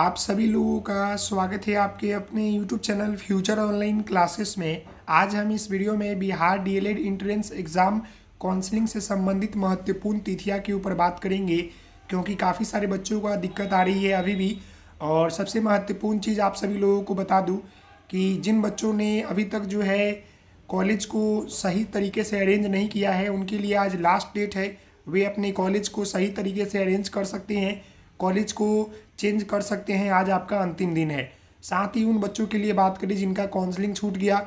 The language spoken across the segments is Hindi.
आप सभी लोगों का स्वागत है आपके अपने YouTube channel future online classes में आज हम इस वीडियो में Bihar DElEd entrance exam counselling से संबंधित महत्वपूर्ण तिथिया के ऊपर बात करेंगे क्योंकि काफ़ी सारे बच्चों का दिक्कत आ रही है अभी भी और सबसे महत्वपूर्ण चीज़ आप सभी लोगों को बता दूं कि जिन बच्चों ने अभी तक जो है कॉलेज को सही तरीके से अरेंज नहीं किया है उनके लिए आज लास्ट डेट है वे अपने कॉलेज को सही तरीके से अरेंज कर सकते हैं कॉलेज को चेंज कर सकते हैं आज आपका अंतिम दिन है साथ ही उन बच्चों के लिए बात करें जिनका काउंसलिंग छूट गया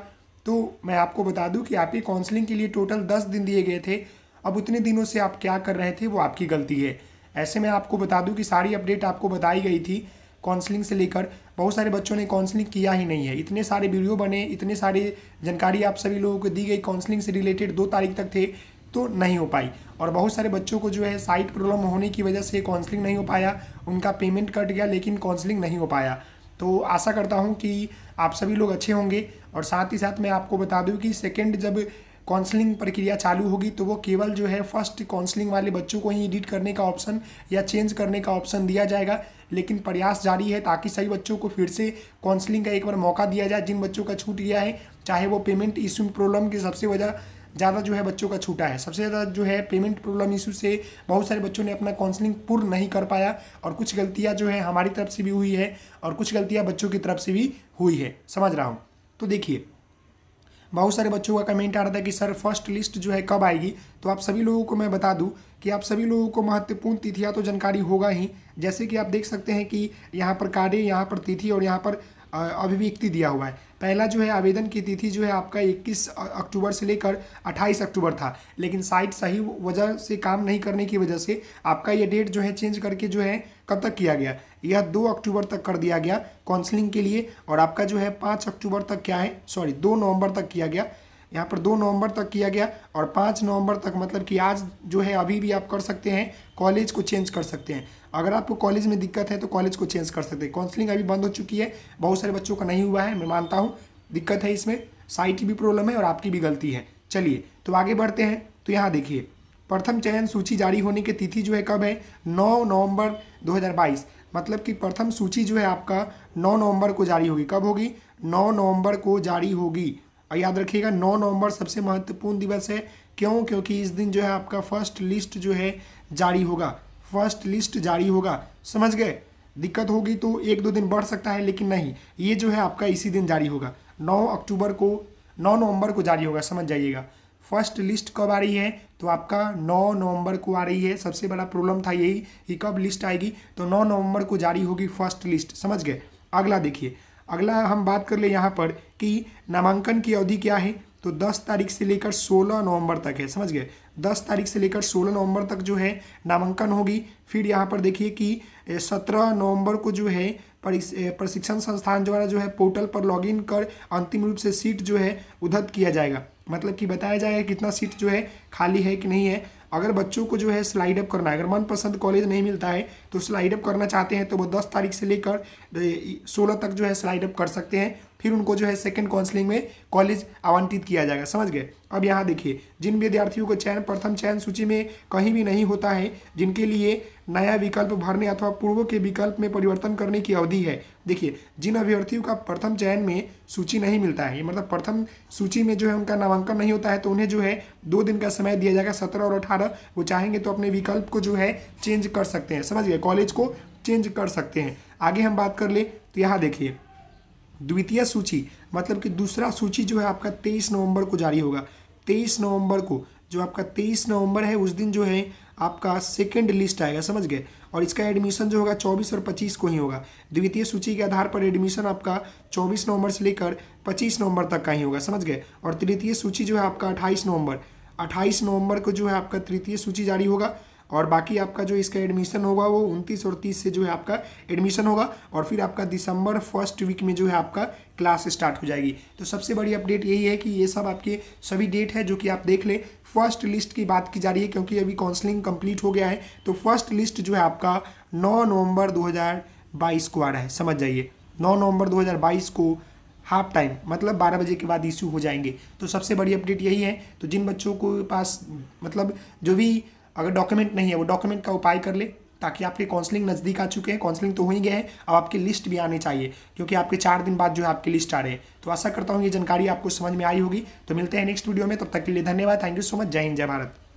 तो मैं आपको बता दूं कि आपकी काउंसलिंग के लिए टोटल दस दिन दिए गए थे अब उतने दिनों से आप क्या कर रहे थे वो आपकी गलती है ऐसे में आपको बता दूं कि सारी अपडेट आपको बताई गई थी काउंसलिंग से लेकर बहुत सारे बच्चों ने काउंसलिंग किया ही नहीं है इतने सारे वीडियो बने इतने सारे जानकारी आप सभी लोगों को दी गई काउंसलिंग से रिलेटेड दो तारीख तक थे तो नहीं हो पाई और बहुत सारे बच्चों को जो है साइट प्रॉब्लम होने की वजह से काउंसलिंग नहीं हो पाया उनका पेमेंट कट गया लेकिन काउंसलिंग नहीं हो पाया तो आशा करता हूँ कि आप सभी लोग अच्छे होंगे और साथ ही साथ मैं आपको बता दूँ कि सेकेंड जब काउंसलिंग प्रक्रिया चालू होगी तो वो केवल जो है फर्स्ट काउंसलिंग वाले बच्चों को ही एडिट करने का ऑप्शन या चेंज करने का ऑप्शन दिया जाएगा लेकिन प्रयास जारी है ताकि सभी बच्चों को फिर से काउंसलिंग का एक बार मौका दिया जाए जिन बच्चों का छूट गया है चाहे वो पेमेंट इशू प्रॉब्लम की सबसे वजह ज़्यादा जो है बच्चों का छूटा है सबसे ज़्यादा जो है पेमेंट प्रॉब्लम इशू से बहुत सारे बच्चों ने अपना काउंसलिंग पूर्ण नहीं कर पाया और कुछ गलतियाँ जो है हमारी तरफ से भी हुई है और कुछ गलतियाँ बच्चों की तरफ से भी हुई है समझ रहा हूँ तो देखिए बहुत सारे बच्चों का कमेंट आ रहा था कि सर फर्स्ट लिस्ट जो है कब आएगी तो आप सभी लोगों को मैं बता दूं कि आप सभी लोगों को महत्वपूर्ण तिथियाँ तो जानकारी होगा ही जैसे कि आप देख सकते हैं कि यहाँ पर कार्य यहाँ पर तिथि और यहाँ पर अभिव्यक्ति दिया हुआ है पहला जो है आवेदन की तिथि जो है आपका 21 अक्टूबर से लेकर 28 अक्टूबर था लेकिन साइट सही वजह से काम नहीं करने की वजह से आपका ये डेट जो है चेंज करके जो है कब तक किया गया यह दो अक्टूबर तक कर दिया गया काउंसलिंग के लिए और आपका जो है पाँच अक्टूबर तक क्या है सॉरी दो नवंबर तक किया गया यहाँ पर दो नवंबर तक किया गया और पाँच नवंबर तक मतलब कि आज जो है अभी भी आप कर सकते हैं कॉलेज को चेंज कर सकते हैं अगर आपको कॉलेज में दिक्कत है तो कॉलेज को चेंज कर सकते हैं काउंसलिंग अभी बंद हो चुकी है बहुत सारे बच्चों का नहीं हुआ है मैं मानता हूँ दिक्कत है इसमें साइट की भी प्रॉब्लम है और आपकी भी गलती है चलिए तो आगे बढ़ते हैं तो यहाँ देखिए प्रथम चयन सूची जारी होने की तिथि जो है कब है नौ नवम्बर दो मतलब कि प्रथम सूची जो है आपका 9 नवंबर को जारी होगी कब होगी 9 नवंबर को जारी होगी और याद रखिएगा 9 नवंबर सबसे महत्वपूर्ण दिवस है क्यों क्योंकि इस दिन जो है आपका फर्स्ट लिस्ट जो है जारी होगा फर्स्ट लिस्ट जारी होगा समझ गए दिक्कत होगी तो एक दो दिन बढ़ सकता है लेकिन नहीं ये जो है आपका इसी दिन जारी होगा नौ अक्टूबर को नौ नवंबर को जारी होगा समझ जाइएगा फर्स्ट लिस्ट कब आ रही है तो आपका 9 नवंबर को आ रही है सबसे बड़ा प्रॉब्लम था यही कि कब लिस्ट आएगी तो 9 नवंबर को जारी होगी फर्स्ट लिस्ट समझ गए अगला देखिए अगला हम बात कर ले यहाँ पर कि नामांकन की अवधि क्या है तो 10 तारीख से लेकर 16 नवंबर तक है समझ गए 10 तारीख से लेकर 16 नवंबर तक जो है नामांकन होगी फिर यहाँ पर देखिए कि 17 नवंबर को जो है प्रशिक्षण संस्थान द्वारा जो है पोर्टल पर लॉगिन कर अंतिम रूप से सीट जो है उद्धत किया जाएगा मतलब कि बताया जाएगा कितना सीट जो है खाली है कि नहीं है अगर बच्चों को जो है स्लाइड अप करना है अगर मनपसंद कॉलेज नहीं मिलता है तो स्लाइड अप करना चाहते हैं तो वो दस तारीख से लेकर सोलह तक जो है स्लाइड अप कर सकते हैं फिर उनको जो है सेकंड काउंसलिंग में कॉलेज आवंटित किया जाएगा समझ गए अब यहाँ देखिए जिन विद्यार्थियों को चयन प्रथम चयन सूची में कहीं भी नहीं होता है जिनके लिए नया विकल्प भरने अथवा पूर्व के विकल्प में परिवर्तन करने की अवधि है देखिए जिन अभ्यर्थियों का प्रथम चयन में सूची नहीं मिलता है मतलब प्रथम सूची में जो है उनका नामांकन नहीं होता है तो उन्हें जो है दो दिन का समय दिया जाएगा सत्रह और अठारह अठारह वो चाहेंगे तो अपने विकल्प को जो है चेंज कर सकते हैं समझिए कॉलेज को चेंज कर सकते हैं आगे हम बात कर ले तो यहाँ देखिए द्वितीय सूची मतलब कि दूसरा सूची जो है आपका तेईस नवंबर को जारी होगा तेईस नवंबर को जो आपका तेईस नवंबर है उस दिन जो है आपका सेकंड लिस्ट आएगा समझ गए और इसका एडमिशन जो होगा 24 और 25 को ही होगा द्वितीय सूची के आधार पर एडमिशन आपका 24 नवंबर से लेकर 25 नवंबर तक का ही होगा समझ गए और तृतीय सूची जो है आपका 28 नवंबर अट्ठाईस नवंबर को जो है आपका तृतीय सूची जारी होगा और बाकी आपका जो इसका एडमिशन होगा वो उनतीस और तीस से जो है आपका एडमिशन होगा और फिर आपका दिसंबर फर्स्ट वीक में जो है आपका क्लास स्टार्ट हो जाएगी तो सबसे बड़ी अपडेट यही है कि ये सब आपके सभी डेट है जो कि आप देख लें फर्स्ट लिस्ट की बात की जा रही है क्योंकि अभी काउंसलिंग कंप्लीट हो गया है तो फर्स्ट लिस्ट जो है आपका नौ नवम्बर दो को आ रहा है समझ जाइए नौ नवम्बर दो को हाफ टाइम मतलब 12 बजे के बाद इश्यू हो जाएंगे तो सबसे बड़ी अपडेट यही है तो जिन बच्चों को पास मतलब जो भी अगर डॉक्यूमेंट नहीं है वो डॉक्यूमेंट का उपाय कर ले ताकि आपके काउंसलिंग नज़दीक आ चुके हैं काउंसलिंग तो हो ही गया है अब आपकी लिस्ट भी आनी चाहिए क्योंकि आपके चार दिन बाद जो है आपकी लिस्ट आ रहे हैं तो आशा करता हूँ ये जानकारी आपको समझ में आई होगी तो मिलते हैं नेक्स्ट वीडियो में तब तक के लिए धन्यवाद थैंक यू सो मच जय हिंद जय भारत